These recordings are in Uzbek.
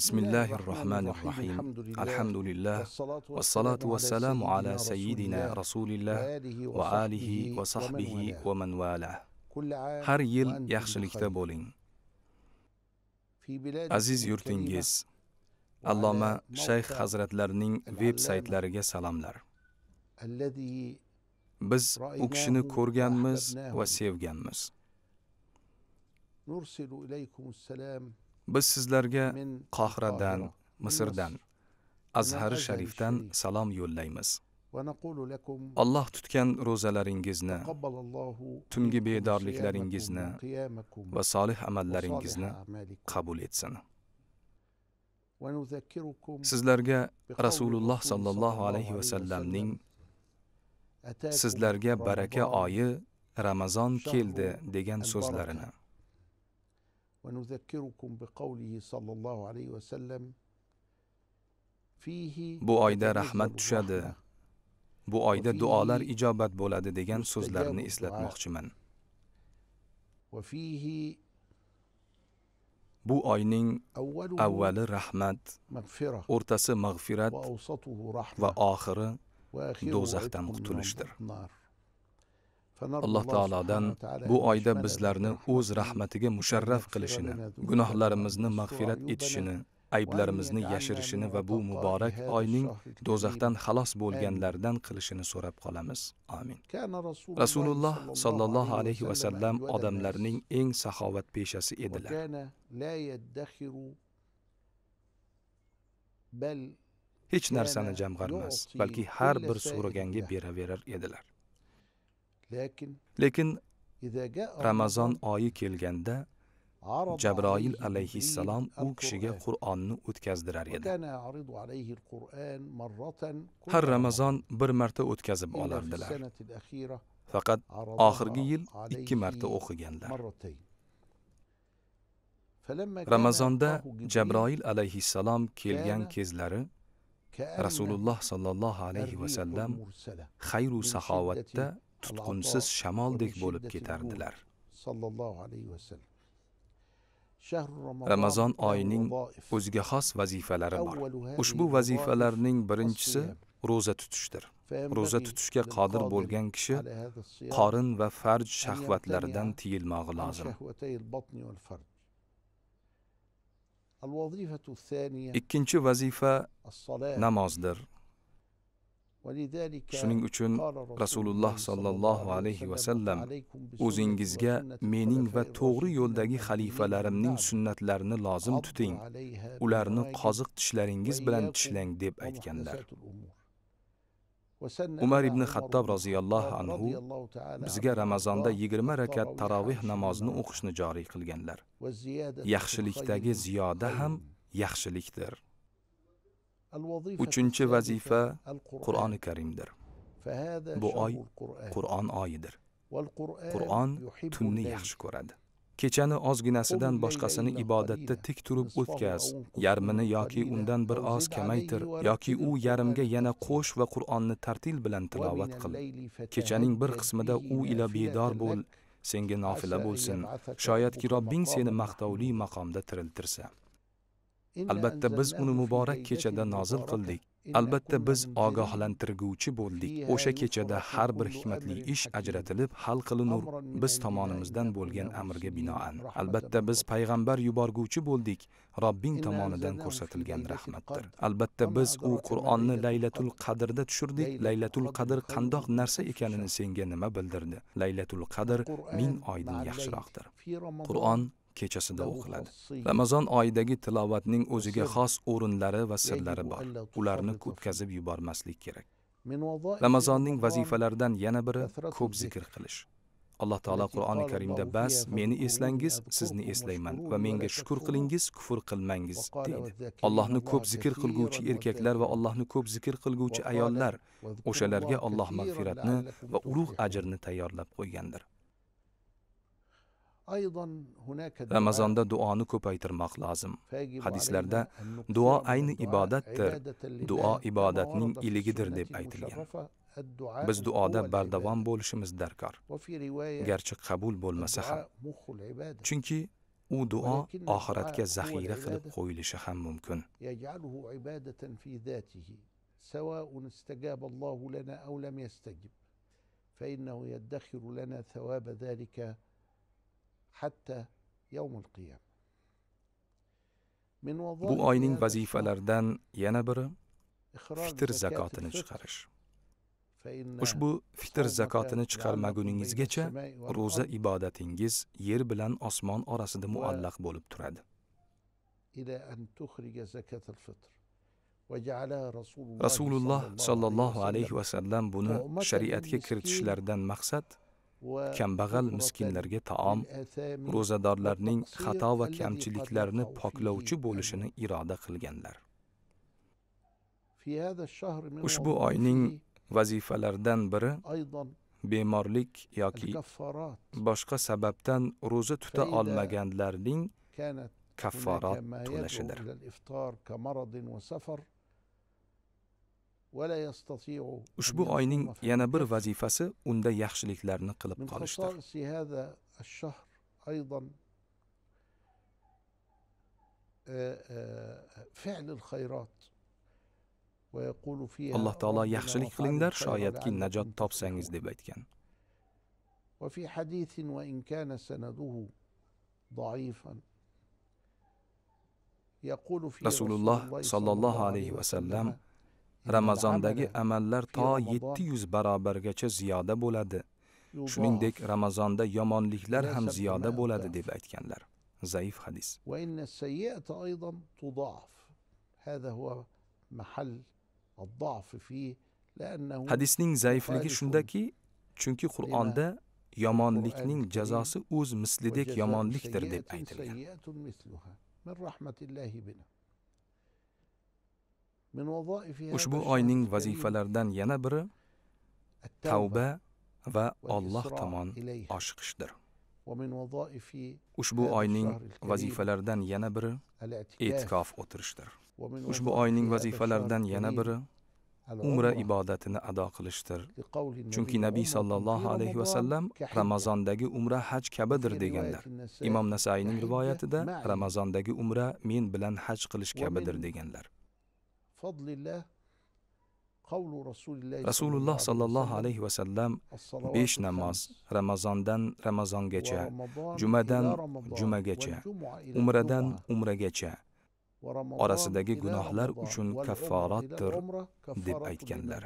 بسم الله الرحمن الرحيم الحمد لله والصلاة والسلام على سيدنا رسول الله وآله وصحبه ومن والاه هر يل يخشلك تبولين عزيز يرتنجيز اللهم شيخ حضرت لرنين ويب سايت لرغة سلام لر بز اكشنو كورغانمز وسيفغانمز نرسل إليكم السلام biz sizlarga qohiradan misrdan azhari sharifdan salom yo'llaymiz alloh tutgan ro'zalaringizni tungi bedorliklaringizni va solih amallaringizni qabul etsin sizlarga rasululloh sollallohu alayhi vasallamning sizlarga baraka oyi ramazon keldi degan so'zlarini bu oyda rahmat tushadi bu oyda duolar ijobat bo'ladi degan so'zlarni eslatmoqchiman bu oyning avvali rahmat o'rtasi mag'firat va oxiri do'zaxdan qutulishdir alloh taolodan bu oyda bizlarni o'z rahmatiga musharraf qilishini gunohlarimizni mag'firat etishini ayblarimizni yashirishini va bu muborak oyning do'zaxdan xalos bo'lganlardan qilishini so'rab qolamiz amin rasululloh sollallohu alayhi vasallam odamlarning eng saxovat peshasi edilar hech narsani jamg'armas balki har bir so'raganga beraverar edilar lekin ramazon oyi kelganda jabroil alayhissalom u kishiga qur'onni o'tkazdirar edi har ramazon bir marta o'tkazib olardilar faqat oxirgi yil ikki marta o'qiganlar ramazonda jabroil alayhissalom kelgan kezlari rasululloh sollallohu alayhi vasallam xayru saxovatda tutqunsiz shamoldek bo'lib ketardilar ramazon oyining o'ziga xos vazifalari bor ushbu vazifalarning birinchisi ro'za tutishdir ro'za tutishga qodir bo'lgan kishi qorin va farj shahvatlaridan tiyilmog'i lozim ikkinchi vazifa namozdir shuning uchun rasululloh sollallohu alayhi vasallam o'zingizga mening va to'g'ri yo'ldagi xalifalarimning sunnatlarini lozim tuting ularni qoziq tishlaringiz bilan tishlang deb aytganlar umar ibn xattob roziyallohu anhu bizga ramazonda 20 rakat taroveh namozini o'qishni joriy qilganlar yaxshilikdagi ziyoda ham yaxshilikdir uchinchi vazifa qur'oni karimdir bu oy qur'on oyidir qur'on tunni yaxshi ko'radi kechani ozginasidan boshqasini ibodatda tik turib o'tkaz yarmini yoki undan bir oz kamaytir yoki u yarimga yana qo'sh va qur'onni tartil bilan tilovat qil kechaning bir qismida u ila bedor bo'l senga nofila bo'lsin shoyadki robbing seni maqtovli maqomda tiriltirsa albatta biz uni muborak kechada nozil qildik albatta biz ogohlantirguvchi bo'ldik o'sha kechada har bir hikmatli ish ajratilib hal qilinur biz tomonimizdan bo'lgan amrga binoan albatta biz payg'ambar yuborguvchi bo'ldik robbing tomonidan ko'rsatilgan rahmatdir albatta biz u qur'onni laylatul qadrda tushirdik laylatul qadr qandoq narsa ekanini senga nima bildirdi laylatul qadr ming oydan yaxshiroqdir qur'on kechasida o'qiladi ramazon oyidagi tilovatning o'ziga xos o'rinlari va sirlari bor ularni o'tkazib yubormaslik kerak ramazonning vazifalaridan yana biri ko'p zikr qilish alloh taolo qur'oni karimda bas meni eslangiz sizni eslayman va menga shukur qilingiz kufr qilmangiz deydi allohni ko'p zikr qilguvchi erkaklar va allohni ko'p zikr qilguvchi ayollar o'shalarga olloh mag'firatni va ulug' ajrni tayyorlab qo'ygandir ramazonda duoni ko'paytirmoq lozim hadislarda duo ayni ibodatdir duo ibodatning iligidir deb aytilgan biz duoda bardavom bo'lishimiz darkor garchi qabul bo'lmasa ham chunki u duo oxiratga zaxira qilib qo'yilishi ham mumkin يدخر لنا ثواب ذلك hatta يوم qiyam bu oyning vazifalaridan yana biri fitr zakotini chiqarish ushbu fitr zakotini chiqarmaguningizgacha ro'za ibodatingiz yer bilan osmon orasida muallaq bo'lib turadi rasululloh sollallohu alayhi vasallam buni shariatga kiritishlaridan maqsad kambag'al miskinlarga taom ro'zadorlarning xato va kamchiliklarini poklovchi bo'lishini iroda qilganlar ushbu oyning vazifalaridan biri bemorlik yoki boshqa sababdan ro'za tuta olmaganlarning kafforat to'lashidir ushbu oyning yana bir vazifasi unda yaxshiliklarni qilib qolishdir alloh taolo yaxshilik qilinglar shoyatki najot topsangiz deb aytgan وفي حديث وإن كان سنده ضعيفا يقول في رسول الله صلى الله عليه Ramazondagi amallar to 700 barobargacha ziyoda bo'ladi. Shuningdek, Ramazonda yomonliklar ham ziyoda bo'ladi deb aytganlar. Zaif hadis. Va inna sayyi'ata aydan tudaf. Hada huwa mahall ad-da'f fi la'annahu Hadisning zaifligi shundaki, chunki Qur'onda yomonlikning jazosi o'z mislidek yomonlikdir deb aytilgan. rahmatillahi bina. ushbu oyning vazifalaridan yana biri tavba va Alloh tomon oshiqishdir ushbu oyning vazifalaridan yana biri e'tikof o'tirishdir ushbu oyning vazifalaridan yana biri umra ibodatini ado qilishdir chunki nabiy sallallohu alayhi va sallam ramazondagi umra haj kabidir deganlar imom Nasoiyning rivoyatida ramazondagi umra men bilan haj qilish kabidir deganlar rasululloh sollallohu alayhi vasallam besh namoz ramazondan ramazongacha jumadan jumagacha umradan umragacha orasidagi gunohlar uchun kafforatdir deb aytganlar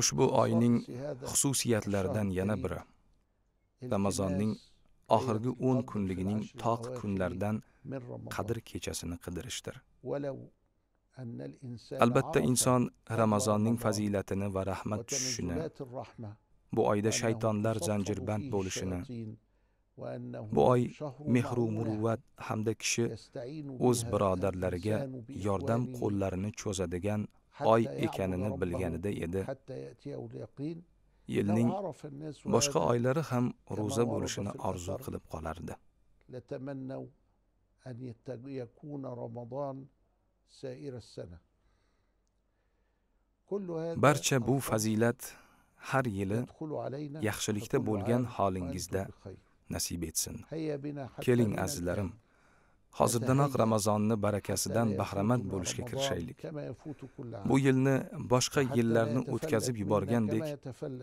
ushbu oyning xususiyatlaridan yana biri ramazonning oxirgi 10 kunligining toq kunlardan qadr kechasini qidirishdir albatta inson ramazonning fazilatini va rahmat tushishini bu oyda shaytonlar zanjirband bo'lishini bu oy mehru muruvvat hamda kishi o'z birodarlariga yordam qo'llarini cho'zadigan oy ekanini bilganida edi yilning boshqa oylari ham ro'za bo'lishini orzu qilib qolardi barcha bu fazilat har yili yaxshilikda bo'lgan holingizda nasib etsin keling azizlarim hozirdanoq ramazonni barakasidan bahramand bo'lishga kirishaylik bu yilni boshqa yillarni o'tkazib yuborgandek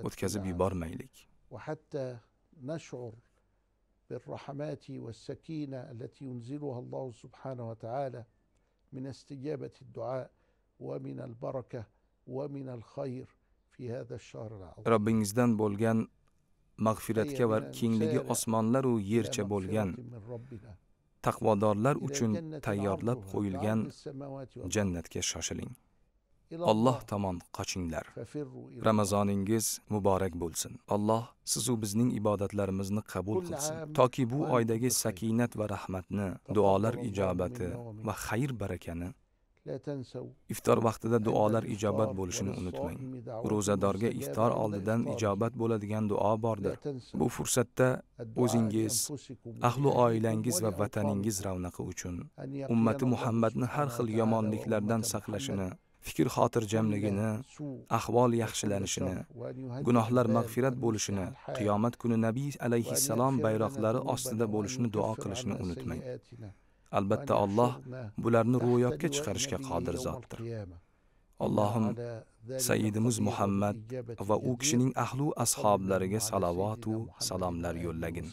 o'tkazib yubormaylik بالرحمات من استجابة الدعاء ومن البركة ومن الخير في هذا الشهر العظيم ربingizdan bo'lgan mag'firatga va kengligi osmonlar u yercha bo'lgan taqvodorlar uchun tayyorlab qo'yilgan jannatga shoshiling Alloh tomon qochinglar. Ramazoningiz muborak bo'lsin. Alloh sizu bizning ibodatlarimizni qabul qilsin. Toki bu oydagi sakinat va rahmatni, duolar ijobati va xayr barakani iftor vaqtida duolar ijobat bo'lishini unutmang ro'zadorga iftor oldidan ijobat bo'ladigan duo bordir bu fursatda o'zingiz ahli oilangiz va vataningiz ravnaqi uchun ummati muhammadni har xil yomonliklardan saqlashini fikr xotirjamligini ahvol yaxshilanishini gunohlar mag'firat bo'lishini qiyomat kuni nabiy alayhissalom bayroqlari ostida bo'lishni duo qilishni unutmang albatta Alloh bularni ro'yobga chiqarishga qodir zotdir allohim Sayyidimiz muhammad va u kishining ahlu ashoblariga va salomlar yo'llagin